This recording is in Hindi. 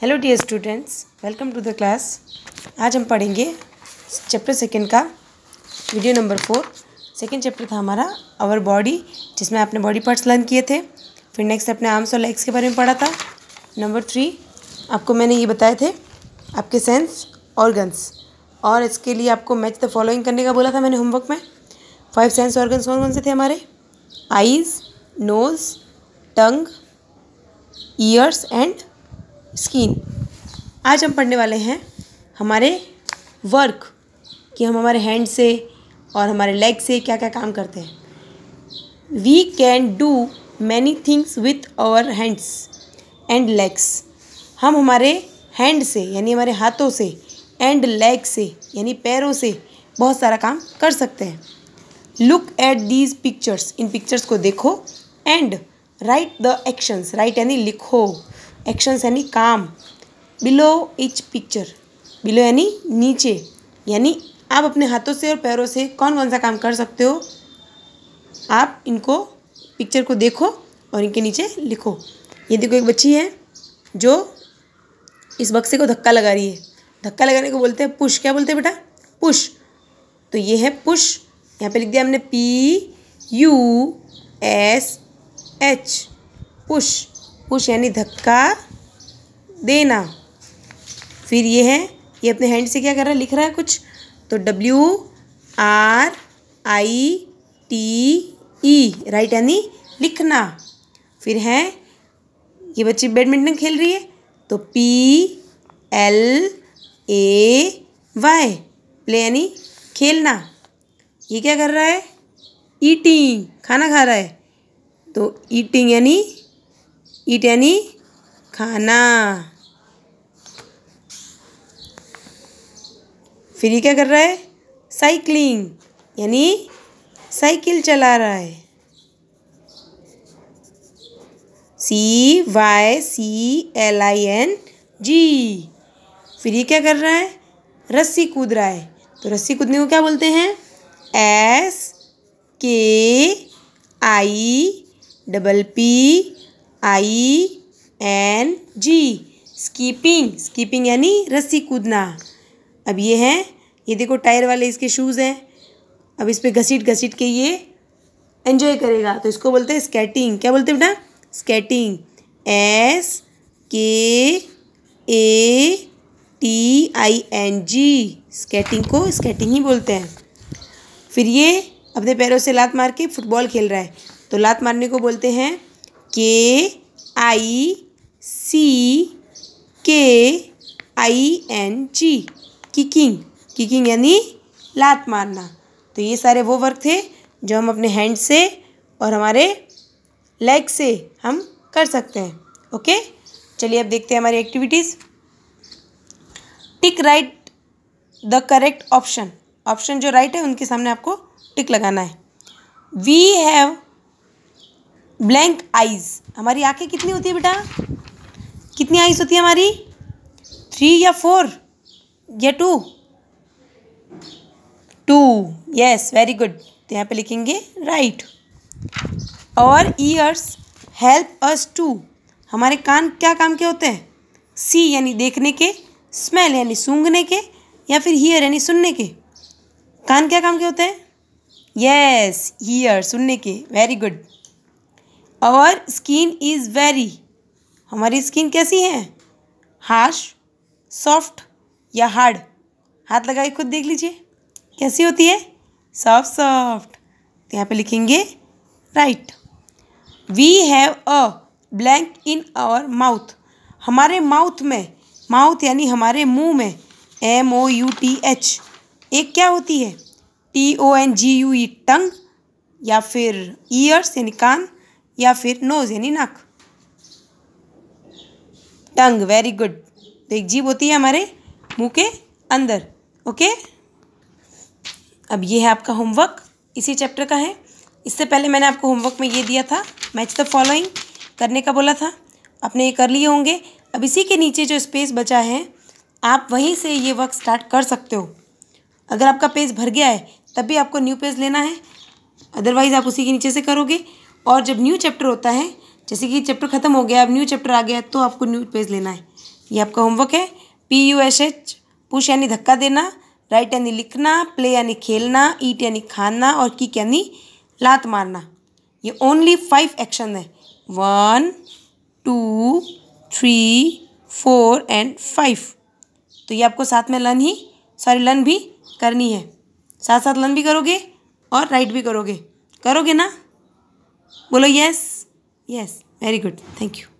hello dear students welcome to the class आज हम पढ़ेंगे चैप्टर सेकेंड का video number four second chapter था हमारा आवर बॉडी जिसमें आपने बॉडी पार्ट्स लर्न किए थे फिर नेक्स्ट आपने आर्म्स और लेग्स के बारे में पढ़ा था नंबर थ्री आपको मैंने ये बताए थे आपके सेंस ऑर्गन्स और इसके लिए आपको मैच द फॉलोइंग करने का बोला था मैंने होमवर्क में फाइव सेंस ऑर्गन्स कौन कौन से थे हमारे eyes nose tongue ears and skin आज हम पढ़ने वाले हैं हमारे वर्क कि हम हमारे हैंड से और हमारे लेग से क्या क्या काम करते हैं we can do many things with our hands and legs हम हमारे हैंड से यानी हमारे हाथों से एंड लेग से यानी पैरों से बहुत सारा काम कर सकते हैं लुक एट दीज पिक्चर्स इन पिक्चर्स को देखो and write the actions right यानी लिखो एक्शन्स यानी काम बिलो इच पिक्चर बिलो यानी नीचे यानी आप अपने हाथों से और पैरों से कौन कौन सा काम कर सकते हो आप इनको पिक्चर को देखो और इनके नीचे लिखो ये देखो एक बच्ची है जो इस बक्से को धक्का लगा रही है धक्का लगाने को बोलते हैं पुश क्या बोलते हैं बेटा पुश तो ये है पुश यहाँ पे लिख दिया हमने P U S H push push यानी धक्का देना फिर ये है ये अपने हैंड से क्या कर रहा है लिख रहा है कुछ तो W R I T E write यानी लिखना फिर है ये बच्ची बैडमिंटन खेल रही है तो P L A Y play यानी खेलना ये क्या कर रहा है ईटिंग खाना खा रहा है तो ईटिंग यानी ईट यानी खाना फिर ये क्या कर रहा है साइकिलिंग यानी साइकिल चला रहा है C Y C L I N G फिर ये क्या कर रहा है रस्सी कूद रहा है तो रस्सी कूदने को क्या बोलते हैं S K I double P I N G skipping skipping यानी रस्सी कूदना अब ये हैं ये देखो टायर वाले इसके शूज़ हैं अब इस पर घसीट घसीट के ये एंजॉय करेगा तो इसको बोलते हैं स्केटिंग क्या बोलते हैं बेटा skating S K A T I N G skating को स्केटिंग ही बोलते हैं फिर ये अपने पैरों से लात मार के फुटबॉल खेल रहा है तो लात मारने को बोलते हैं के I C K I N G kicking kicking यानी लात मारना तो ये सारे वो वर्क थे जो हम अपने हैंड से और हमारे लेग से हम कर सकते हैं ओके चलिए अब देखते हैं हमारी activities tick right the correct option option जो राइट है उनके सामने आपको टिक लगाना है वी हैव ब्लैंक आइज़ हमारी आंखें कितनी होती है बेटा कितनी आइज़ होती है हमारी थ्री या फोर या two two yes very good तो यहाँ पे लिखेंगे राइट और ईयर्स हेल्प अस टू हमारे कान क्या काम के होते हैं सी यानी देखने के स्मेल यानी सूंघने के या फिर हीयर यानी सुनने के कान क्या काम के होते हैं यस हीयर सुनने के very good our skin is very हमारी स्किन कैसी है हार्श सॉफ्ट या हार्ड हाथ लगाइए खुद देख लीजिए कैसी होती है सॉफ्ट सॉफ्ट तो यहाँ पे लिखेंगे right we have a blank in our mouth हमारे माउथ में माउथ यानी हमारे मुंह में M O U T H एक क्या होती है T O N G U E tongue या फिर ईयर्स यानी कान या फिर नोज यानी नाक टंग वेरी गुड तो एक जीभ होती है हमारे मुंह के अंदर ओके अब ये है आपका होमवर्क इसी चैप्टर का है इससे पहले मैंने आपको होमवर्क में ये दिया था मैच द फॉलोइंग करने का बोला था आपने ये कर लिए होंगे अब इसी के नीचे जो स्पेस बचा है आप वहीं से ये वर्क स्टार्ट कर सकते हो अगर आपका पेज भर गया है तब भी आपको न्यू पेज लेना है अदरवाइज़ आप उसी के नीचे से करोगे और जब न्यू चैप्टर होता है जैसे कि चैप्टर ख़त्म हो गया अब न्यू चैप्टर आ गया तो आपको न्यू पेज लेना है ये आपका होमवर्क है P U S H push यानी धक्का देना राइट यानी लिखना प्ले यानी खेलना ईट यानी खाना और किक यानी लात मारना ये ओनली फाइव एक्शन है one two three four and five तो ये आपको साथ में लर्न ही सॉरी लर्न भी करनी है साथ साथ लर्न भी करोगे और राइट भी करोगे करोगे ना बोलो yes yes very good thank you